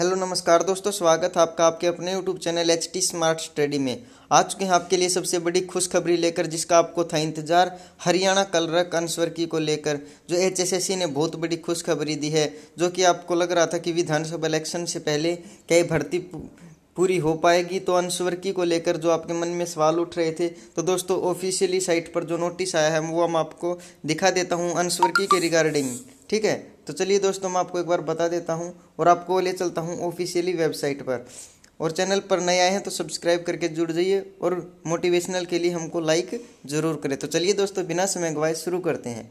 hello नमस्कार दोस्तों स्वागत है आपका आपके अपने YouTube channel H T Smart Study में आ चुके हैं आपके लिए सबसे बड़ी खुशखबरी लेकर जिसका आपको था इंतजार हरियाणा कलरक की को लेकर जो एचएसएससी ने बहुत बड़ी खुशखबरी दी है जो कि आपको लग रहा था कि विधानसभा इलेक्शन से पहले कई भर्ती पूरी हो पाएगी तो अंशवर्की को लेकर जो आपके मन में सवाल उठ रहे थे तो दोस्तों ऑफिशियली साइट पर जो नोटिस आया है वो हम आपको दिखा देता हूँ अंशवर्की के रिगार्डिंग ठीक है तो चलिए दोस्तों मैं आपको एक बार बता देता हूँ और आपको ले चलता हूँ ऑफिशियली वेबसाइट पर और चैनल पर नए आए हैं तो सब्सक्राइब करके जुड़ जाइए और मोटिवेशनल के लिए हमको लाइक ज़रूर करें तो चलिए दोस्तों बिना समय गवाए शुरू करते हैं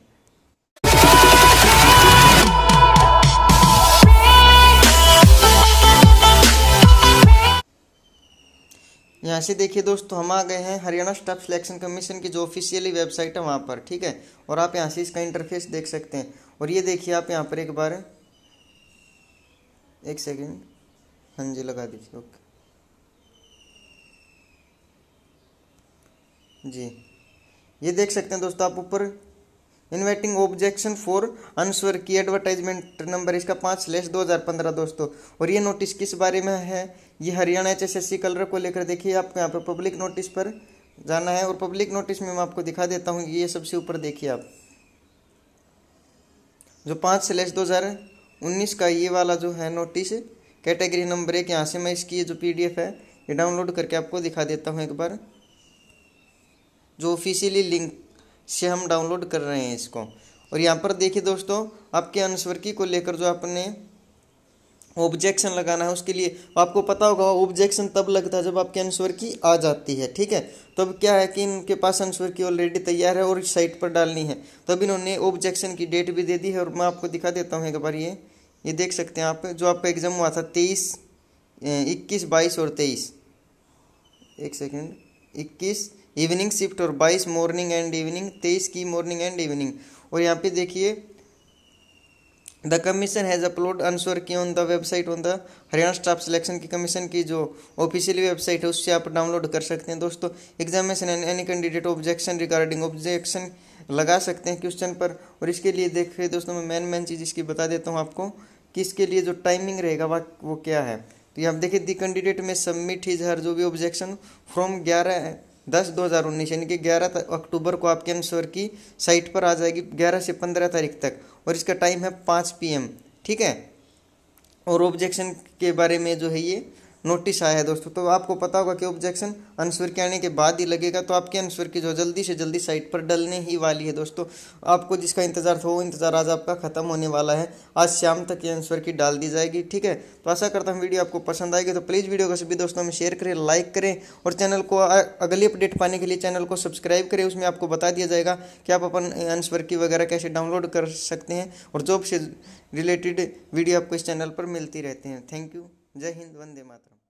यहाँ से देखिए दोस्तों हम आ गए हैं हरियाणा स्टाफ सिलेक्शन कमीशन की जो ऑफिशियली वेबसाइट है वहाँ पर ठीक है और आप यहाँ से इसका इंटरफेस देख सकते हैं और ये देखिए आप यहाँ पर एक बार एक सेकेंड हाँ जी लगा दीजिए ओके जी ये देख सकते हैं दोस्तों आप ऊपर इन्वेटिंग ऑब्जेक्शन फॉर अनस्वर की एडवर्टाइजमेंट नंबर इसका पाँच स्लेश दो हज़ार पंद्रह दोस्तों और ये नोटिस किस बारे में है ये हरियाणा एच एस कलर को लेकर देखिए आपको यहाँ पर पब्लिक नोटिस पर जाना है और पब्लिक नोटिस में मैं आपको दिखा देता हूँ ये सबसे ऊपर देखिए आप जो पाँच स्लेश दो हज़ार उन्नीस का ये वाला जो है नोटिस कैटेगरी नंबर एक यहाँ से मैं इसकी जो पी डी एफ है ये डाउनलोड करके आपको दिखा देता हूँ एक बार जो ऑफिशियली लिंक से हम डाउनलोड कर रहे हैं इसको और यहाँ पर देखिए दोस्तों आपके अनुस्वर की को लेकर जो आपने ऑब्जेक्शन लगाना है उसके लिए आपको पता होगा ऑब्जेक्शन तब लगता है जब आपके अनुस्वर की आ जाती है ठीक है तो क्या है कि इनके पास अनुस्वर की ऑलरेडी तैयार है और इस साइट पर डालनी है तो इन्होंने ऑब्जेक्शन की डेट भी दे दी है और मैं आपको दिखा देता हूँ एक बार ये ये देख सकते हैं आप जो आपका एग्ज़ाम हुआ था तेईस इक्कीस बाईस और तेईस एक सेकेंड इक्कीस इवनिंग शिफ्ट और बाईस मॉर्निंग एंड इवनिंग तेईस की मॉर्निंग एंड इवनिंग और यहाँ पे देखिए the commission has upload answer key on the website on the Haryana staff selection की कमीशन की जो ऑफिशियली वेबसाइट है उससे आप डाउनलोड कर सकते हैं दोस्तों examination and any candidate objection regarding objection लगा सकते हैं क्वेश्चन पर और इसके लिए देखिए दोस्तों मैं मेन मेन चीज़ इसकी बता देता हूँ आपको कि इसके लिए जो टाइमिंग रहेगा वह वो क्या है तो यहाँ देखिए the candidate may submit his her जो भी ऑब्जेक्शन फ्रॉम ग्यारह दस दो हज़ार उन्नीस यानी कि ग्यारह अक्टूबर को आपके आंसर की साइट पर आ जाएगी ग्यारह से पंद्रह तारीख तक और इसका टाइम है पाँच पी ठीक है और ऑब्जेक्शन के बारे में जो है ये नोटिस आया है दोस्तों तो आपको पता होगा कि ऑब्जेक्शन अनस्वर के आने के बाद ही लगेगा तो आपके अनस्वर की जो जल्दी से जल्दी साइट पर डलने ही वाली है दोस्तों आपको जिसका इंतजार था वो इंतजार आज आपका खत्म होने वाला है आज शाम तक ये अनस्वर की डाल दी जाएगी ठीक है तो आशा करता हूँ वीडियो आपको पसंद आएगी तो प्लीज़ वीडियो को सभी दोस्तों में शेयर करें लाइक करें और चैनल को अगली अपडेट पाने के लिए चैनल को सब्सक्राइब करें उसमें आपको बता दिया जाएगा कि आप अपन अनस्वर की वगैरह कैसे डाउनलोड कर सकते हैं और जॉब से रिलेटेड वीडियो आपको इस चैनल पर मिलती रहती हैं थैंक यू जय हिंद वंदे मातरम